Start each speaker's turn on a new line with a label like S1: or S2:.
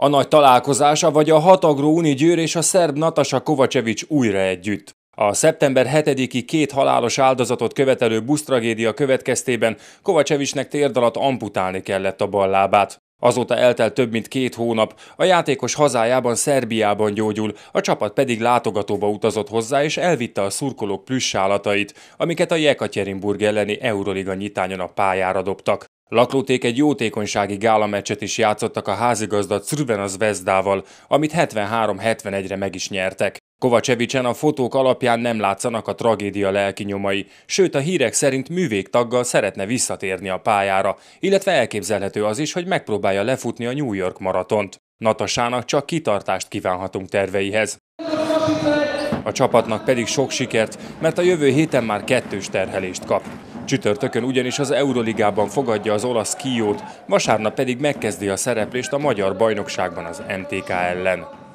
S1: A nagy találkozása vagy a Hatagró Uni Győr és a szerb Natasa Kovacevic újra együtt. A szeptember 7-i két halálos áldozatot követelő busztragédia következtében Kovacevicnek térd alatt amputálni kellett a bal lábát. Azóta eltelt több mint két hónap, a játékos hazájában Szerbiában gyógyul, a csapat pedig látogatóba utazott hozzá és elvitte a szurkolók plüssállatait, amiket a Jekaterinburg elleni Euroliga nyitányon a pályára dobtak. Laklóték egy jótékonysági gálameccset is játszottak a házigazda Crüben az Vezdával, amit 73-71-re meg is nyertek. Kovacsevicsen a fotók alapján nem látszanak a tragédia lelki nyomai, sőt a hírek szerint művégtaggal szeretne visszatérni a pályára, illetve elképzelhető az is, hogy megpróbálja lefutni a New York maratont. Natasának csak kitartást kívánhatunk terveihez a csapatnak pedig sok sikert, mert a jövő héten már kettős terhelést kap. Csütörtökön ugyanis az Euroligában fogadja az olasz Kiót, vasárnap pedig megkezdi a szereplést a magyar bajnokságban az MTK ellen.